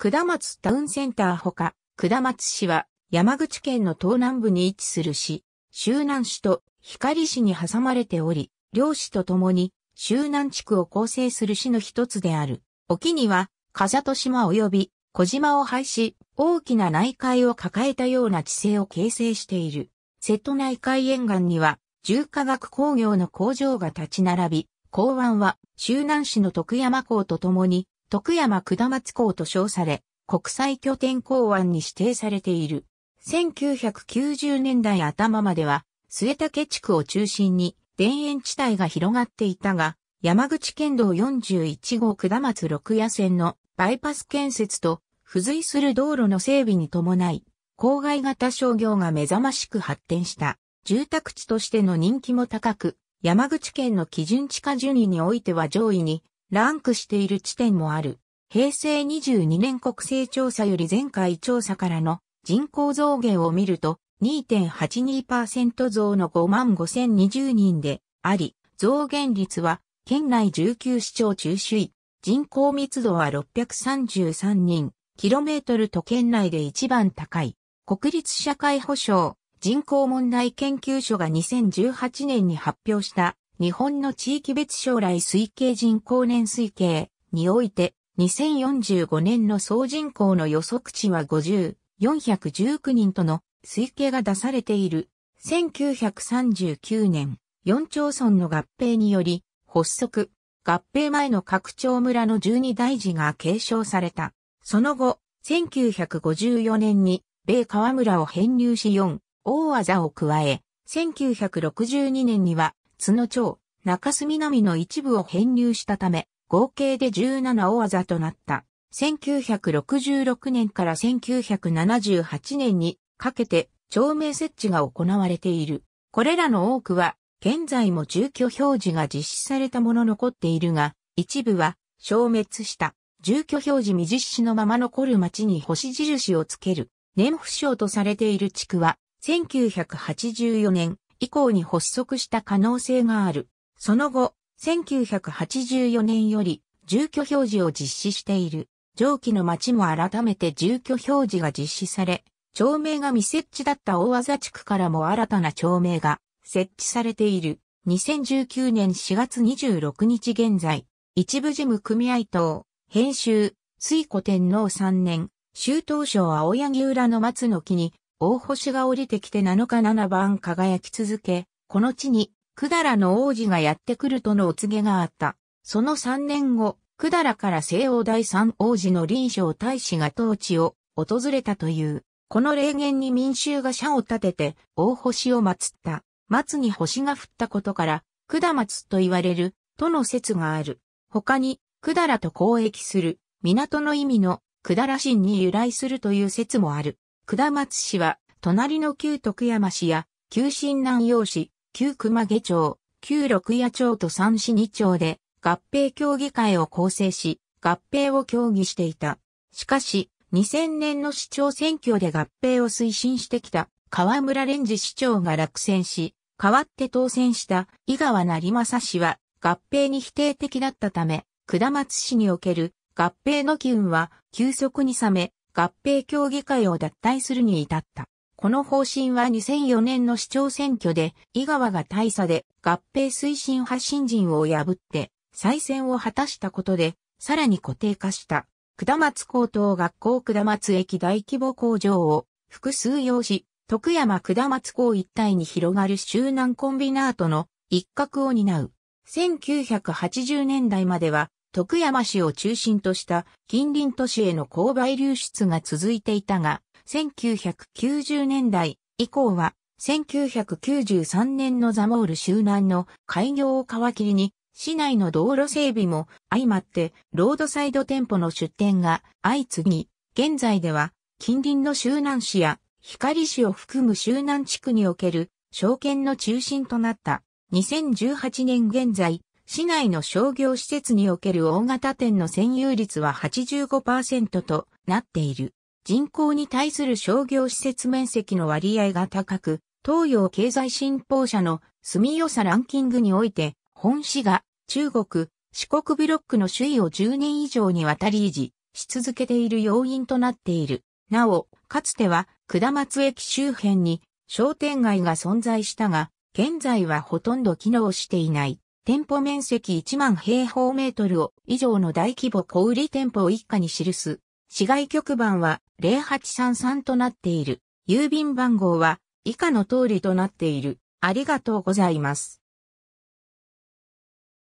下松タウンセンターほか、下松市は山口県の東南部に位置する市、周南市と光市に挟まれており、両市とともに周南地区を構成する市の一つである。沖には、風戸島及び小島を廃し、大きな内海を抱えたような地勢を形成している。瀬戸内海沿岸には、重化学工業の工場が立ち並び、港湾は周南市の徳山港とともに、徳山下松港と称され、国際拠点港湾に指定されている。1990年代頭までは、末竹地区を中心に田園地帯が広がっていたが、山口県道41号下松六夜線のバイパス建設と付随する道路の整備に伴い、郊外型商業が目覚ましく発展した。住宅地としての人気も高く、山口県の基準地下順位においては上位にランクしている地点もある。平成22年国勢調査より前回調査からの人口増減を見ると2.82%増の5万5020人であり、増減率は県内19市町中首位、人口密度は633人、キロメートルと県内で一番高い。国立社会保障人口問題研究所が2018年に発表した日本の地域別将来推計人口年推計において、2045年の総人口の予測値は50、419人との推計が出されている。1939年、4町村の合併により、発足、合併前の各町村の12大寺が継承された。その後、1954年に、米川村を編入し4、大技を加え、1962年には、津野町、中洲南の一部を編入したため、合計で17大技となった。1966年から1978年にかけて町名設置が行われている。これらの多くは、現在も住居表示が実施されたもの残っているが、一部は消滅した。住居表示未実施のまま残る町に星印をつける。年不詳とされている地区は、1984年、以降に発足した可能性がある。その後、1984年より住居表示を実施している。上記の町も改めて住居表示が実施され、町名が未設置だった大技地区からも新たな町名が設置されている。2019年4月26日現在、一部事務組合等、編集、水古天皇3年、周東省青柳浦の松の木に、大星が降りてきて7日7番輝き続け、この地に、百済の王子がやってくるとのお告げがあった。その3年後、百済から西欧第三王子の臨床大使が当地を訪れたという。この霊言に民衆が社を立てて、大星を祀った。松に星が降ったことから、だ松と言われる、との説がある。他に、百済と交易する、港の意味の、百済神に由来するという説もある。下松市は、隣の旧徳山市や、旧新南陽市、旧熊毛町、旧六夜町と三市二町で、合併協議会を構成し、合併を協議していた。しかし、2000年の市長選挙で合併を推進してきた河村蓮次市長が落選し、代わって当選した井川成正氏は合併に否定的だったため、下松市における合併の機運は急速に冷め、合併協議会を脱退するに至った。この方針は2004年の市長選挙で、井川が大佐で合併推進発信人を破って再選を果たしたことで、さらに固定化した。下松高等学校下松駅大規模工場を複数用し、徳山下松港一帯に広がる周南コンビナートの一角を担う。1980年代までは徳山市を中心とした近隣都市への購買流出が続いていたが、1990年代以降は、1993年のザモール周南の開業を皮切りに、市内の道路整備も相まって、ロードサイド店舗の出店が相次ぎ、現在では、近隣の周南市や光市を含む周南地区における証券の中心となった。2018年現在、市内の商業施設における大型店の占有率は85%となっている。人口に対する商業施設面積の割合が高く、東洋経済新報社の住みよさランキングにおいて、本市が中国、四国ブロックの首位を10年以上にわたり維持し続けている要因となっている。なお、かつては、下松駅周辺に商店街が存在したが、現在はほとんど機能していない。店舗面積1万平方メートルを以上の大規模小売店舗を一家に記す。市外局番は0833となっている。郵便番号は以下の通りとなっている。ありがとうございます。